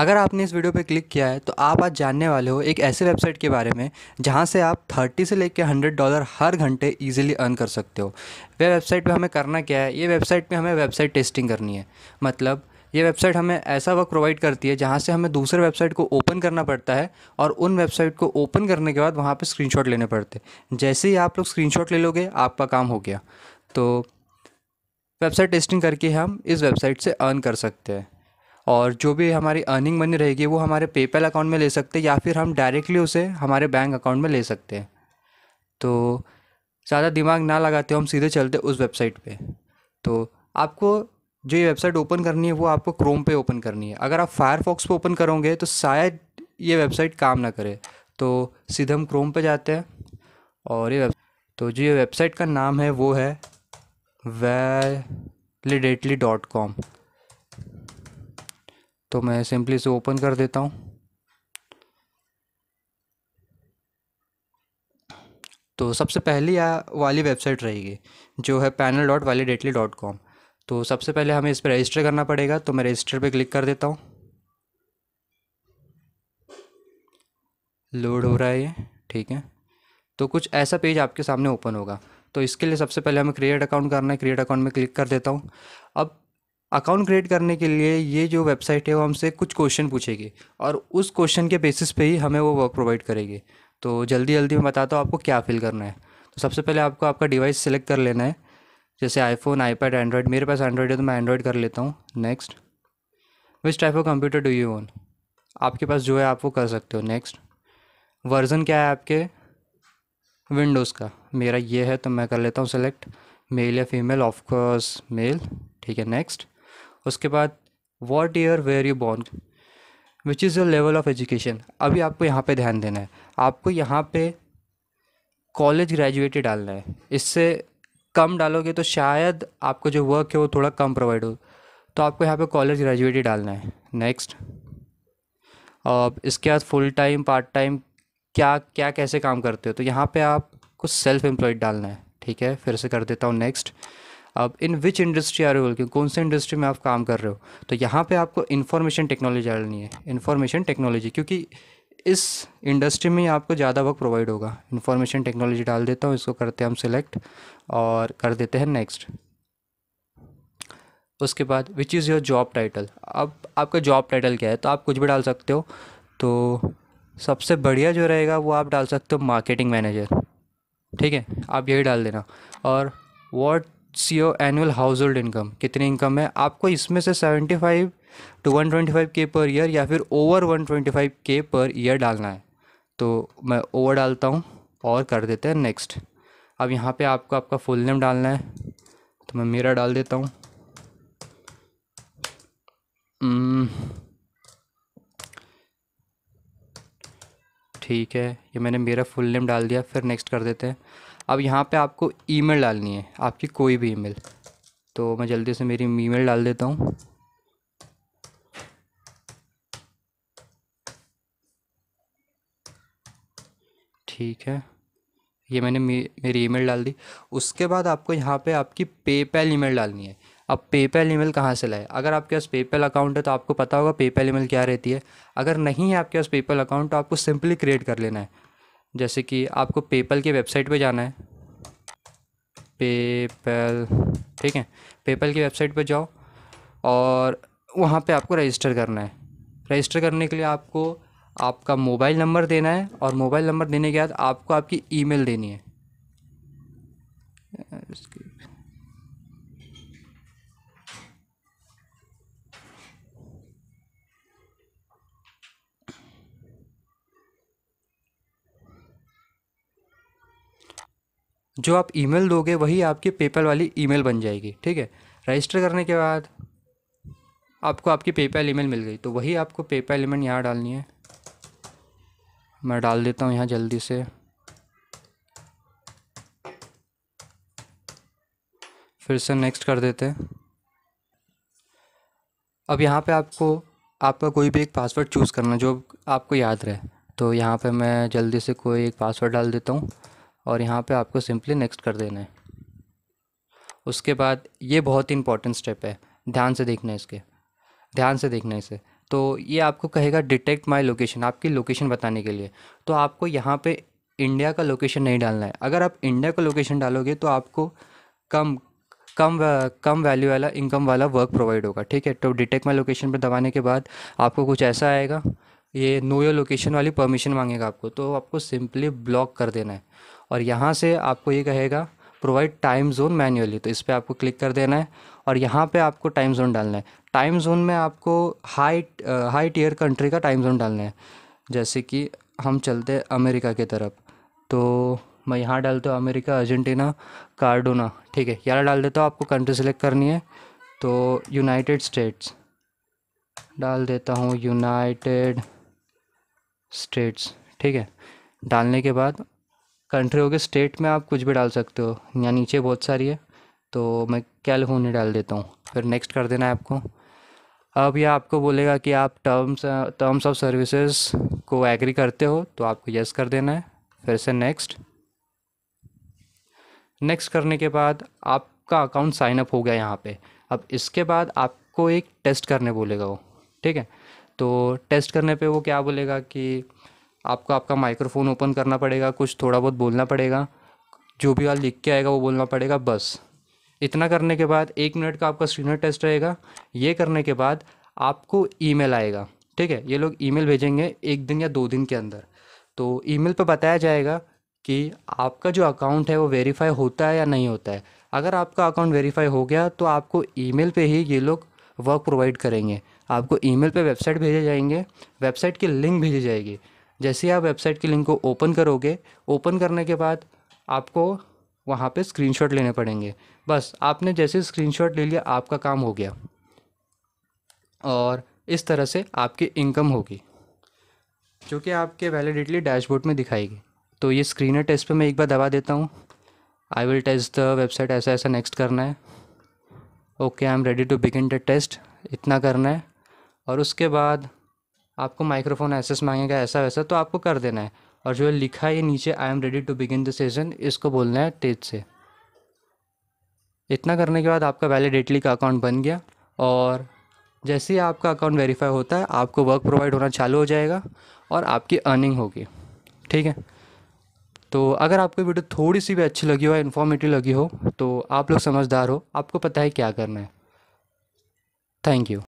अगर आपने इस वीडियो पर क्लिक किया है तो आप आज जानने वाले हो एक ऐसे वेबसाइट के बारे में जहाँ से आप थर्टी से लेकर हंड्रेड डॉलर हर घंटे ईजिली अर्न कर सकते हो वे वेबसाइट पर हमें करना क्या है ये वेबसाइट पर हमें वेबसाइट टेस्टिंग करनी है मतलब ये वेबसाइट हमें ऐसा वर्क प्रोवाइड करती है जहाँ से हमें दूसरे वेबसाइट को ओपन करना पड़ता है और उन वेबसाइट को ओपन करने के बाद वहाँ पर स्क्रीनशॉट लेने पड़ते हैं जैसे ही आप लोग स्क्रीनशॉट ले लोगे आपका काम हो गया तो वेबसाइट टेस्टिंग करके हम इस वेबसाइट से अर्न कर सकते हैं और जो भी हमारी अर्निंग मनी रहेगी वो हमारे पेपैल अकाउंट में ले सकते हैं या फिर हम डायरेक्टली उसे हमारे बैंक अकाउंट में ले सकते हैं तो ज़्यादा दिमाग ना लगाते हम सीधे चलते उस वेबसाइट पे तो आपको जो ये वेबसाइट ओपन करनी है वो आपको क्रोम पे ओपन करनी है अगर आप फायरफॉक्स पे ओपन करोगे तो शायद ये वेबसाइट काम ना करे तो सीधे हम क्रोम पे जाते हैं और ये तो जो ये वेबसाइट का नाम है वो है वैलिडेटली डॉट कॉम तो मैं सिंपली से ओपन कर देता हूँ तो सबसे पहली वाली वेबसाइट रहेगी जो है पैनल डॉट डेटली डॉट कॉम तो सबसे पहले हमें इस पर रजिस्टर करना पड़ेगा तो मैं रजिस्टर पे क्लिक कर देता हूँ लोड हो रहा है ये ठीक है तो कुछ ऐसा पेज आपके सामने ओपन होगा तो इसके लिए सबसे पहले हमें क्रिएट अकाउंट करना है क्रिएट अकाउंट में क्लिक कर देता हूँ अब अकाउंट क्रिएट करने के लिए ये जो वेबसाइट है वो हमसे कुछ क्वेश्चन पूछेगी और उस क्वेश्चन के बेसिस पे ही हमें वो वर्क प्रोवाइड करेगी तो जल्दी जल्दी मैं बताता हूँ आपको क्या फिल करना है तो सबसे पहले आपको आपका डिवाइस सेलेक्ट कर लेना है जैसे आईफोन आईपैड एंड्रॉयड मेरे पास एंड्रॉयड है तो मैं एंड्रॉयड कर लेता हूँ next which type of computer do you own आपके पास जो है आप वो कर सकते हो नेक्स्ट वर्जन क्या है आपके विंडोज़ का मेरा ये है तो मैं कर लेता हूँ सेलेक्ट मेल या फीमेल ऑफकोर्स मेल ठीक है नेक्स्ट उसके बाद what year where you born which is your level of education अभी आपको यहाँ पे ध्यान देना है आपको यहाँ पे कॉलेज ग्रेजुएट ही डालना है इससे कम डालोगे तो शायद आपको जो वर्क है वो थोड़ा कम प्रोवाइड हो तो आपको यहाँ पे कॉलेज ग्रेजुएट ही डालना है नेक्स्ट और इसके बाद फुल टाइम पार्ट टाइम क्या क्या कैसे काम करते हो तो यहाँ पे आपको सेल्फ एम्प्लॉयड डालना है ठीक है फिर से कर देता हूँ नेक्स्ट अब इन विच इंडस्ट्री आ रहे हो कौन से इंडस्ट्री में आप काम कर रहे हो तो यहाँ पे आपको इन्फॉर्मेशन टेक्नोलॉजी डालनी है इन्फॉर्मेशन टेक्नोलॉजी क्योंकि इस इंडस्ट्री में आपको ज़्यादा वर्क प्रोवाइड होगा इन्फॉर्मेशन टेक्नोलॉजी डाल देता हूँ इसको करते हैं हम सिलेक्ट और कर देते हैं नेक्स्ट उसके बाद which is your job title अब आपका जॉब टाइटल क्या है तो आप कुछ भी डाल सकते हो तो सबसे बढ़िया जो रहेगा वो आप डाल सकते हो मार्केटिंग मैनेजर ठीक है आप यही डाल देना और what C O annual household income कितनी इनकम है आपको इसमें से seventy five to one twenty five के पर ईयर या फिर ओवर वन ट्वेंटी फाइव के पर ईयर डालना है तो मैं ओवर डालता हूँ और कर देते हैं नेक्स्ट अब यहाँ पे आपको आपका फुल नेम डालना है तो मैं मेरा डाल देता हूँ hmm. ठीक है ये मैंने मेरा फुल नेम डाल दिया फिर नेक्स्ट कर देते हैं अब यहाँ पे आपको ईमेल डालनी है आपकी कोई भी ईमेल तो मैं जल्दी से मेरी ईमेल डाल देता हूँ ठीक है ये मैंने मेरी ईमेल डाल दी उसके बाद आपको यहाँ पे आपकी पेपैल ईमेल डालनी है अब पेपैल ईमेल कहाँ से लाए अगर आपके पास पेपैल अकाउंट है तो आपको पता होगा पेपैल ईमेल क्या रहती है अगर नहीं है आपके पास पेपैल अकाउंट तो आपको सिंपली क्रिएट कर लेना है जैसे कि आपको पेपल की वेबसाइट पे जाना है पेपल ठीक है पेपल की वेबसाइट पे जाओ और वहाँ पे आपको रजिस्टर करना है रजिस्टर करने के लिए आपको आपका मोबाइल नंबर देना है और मोबाइल नंबर देने के बाद आपको आपकी ईमेल देनी है जो आप ईमेल दोगे वही आपकी पेपल वाली ईमेल बन जाएगी ठीक है रजिस्टर करने के बाद आपको आपकी पेपैल ईमेल मिल गई तो वही आपको पेपैल ईमेल यहाँ डालनी है मैं डाल देता हूँ यहाँ जल्दी से फिर से नेक्स्ट कर देते हैं अब यहाँ पे आपको आपका कोई भी एक पासवर्ड चूज़ करना जो आपको याद रहे तो यहाँ पे मैं जल्दी से कोई एक पासवर्ड डाल देता हूँ और यहाँ पे आपको सिंपली नेक्स्ट कर देना है उसके बाद ये बहुत ही इंपॉर्टेंट स्टेप है ध्यान से देखना है इसके ध्यान से देखना है इसे तो ये आपको कहेगा डिटेक्ट माय लोकेशन आपकी लोकेशन बताने के लिए तो आपको यहाँ पे इंडिया का लोकेशन नहीं डालना है अगर आप इंडिया का लोकेशन डालोगे तो आपको कम कम कम वैल्यू वाला इनकम वाला वर्क प्रोवाइड होगा ठीक है तो डिटेक्ट माई लोकेशन पर दबाने के बाद आपको कुछ ऐसा आएगा ये नो योर लोकेशन वाली परमिशन मांगेगा आपको तो आपको सिंपली ब्लॉक कर देना है और यहाँ से आपको ये कहेगा प्रोवाइड टाइम जोन मैन्युअली तो इस पर आपको क्लिक कर देना है और यहाँ पे आपको टाइम जोन डालना है टाइम जोन में आपको हाई हाई टीयर कंट्री का टाइम जोन डालना है जैसे कि हम चलते हैं अमेरिका की तरफ तो मैं यहाँ डालता हूँ अमेरिका अर्जेंटीना कार्डोना ठीक है यहाँ डाल देता हूँ आपको कंट्री सेलेक्ट करनी है तो यूनाइटेड स्टेट्स डाल देता हूँ यूनाइटेड स्टेट्स ठीक है डालने के बाद कंट्री हो गए स्टेट में आप कुछ भी डाल सकते हो यहाँ नीचे बहुत सारी है तो मैं कैलहोनी डाल देता हूँ फिर नेक्स्ट कर देना है आपको अब यह आपको बोलेगा कि आप टर्म्स टर्म्स ऑफ सर्विसेज को एग्री करते हो तो आपको यस कर देना है फिर से नेक्स्ट नेक्स्ट करने के बाद आपका अकाउंट साइन अप हो गया यहाँ पे अब इसके बाद आपको एक टेस्ट करने बोलेगा वो ठीक है तो टेस्ट करने पे वो क्या बोलेगा कि आपको आपका माइक्रोफोन ओपन करना पड़ेगा कुछ थोड़ा बहुत बोलना पड़ेगा जो भी आप लिख के आएगा वो बोलना पड़ेगा बस इतना करने के बाद एक मिनट का आपका स्क्रीनर टेस्ट रहेगा ये करने के बाद आपको ईमेल आएगा ठीक है ये लोग ईमेल भेजेंगे एक दिन या दो दिन के अंदर तो ईमेल पर बताया जाएगा कि आपका जो अकाउंट है वो वेरीफाई होता है या नहीं होता है अगर आपका अकाउंट वेरीफाई हो गया तो आपको ईमेल पे ही ये लोग वर्क प्रोवाइड करेंगे आपको ईमेल पे वेबसाइट भेजे जाएंगे वेबसाइट की लिंक भेजी जाएगी जैसे ही आप वेबसाइट की लिंक को ओपन करोगे ओपन करने के बाद आपको वहाँ पे स्क्रीनशॉट लेने पड़ेंगे बस आपने जैसे स्क्रीनशॉट ले लिया आपका काम हो गया और इस तरह से आपकी इनकम होगी जो कि आपके वैलिडिटली डैशबोर्ड में दिखाएगी तो ये स्क्रीनर टेस्ट पे मैं एक बार दबा देता हूँ I will test the website ऐसा ऐसा नेक्स्ट करना है okay I am ready to begin the test इतना करना है और उसके बाद आपको माइक्रोफोन एसेस मांगेगा ऐसा वैसा तो आपको कर देना है और जो लिखा है नीचे I am ready to begin the session इसको बोलना है तेज से इतना करने के बाद आपका वैलिडेटली का अकाउंट बन गया और जैसे ही आपका अकाउंट वेरीफाई होता है आपको वर्क प्रोवाइड होना चालू हो जाएगा और आपकी अर्निंग होगी ठीक है तो अगर आपको वीडियो थोड़ी सी भी अच्छी लगी हो या इन्फॉर्मेटिव लगी हो तो आप लोग समझदार हो आपको पता है क्या करना है थैंक यू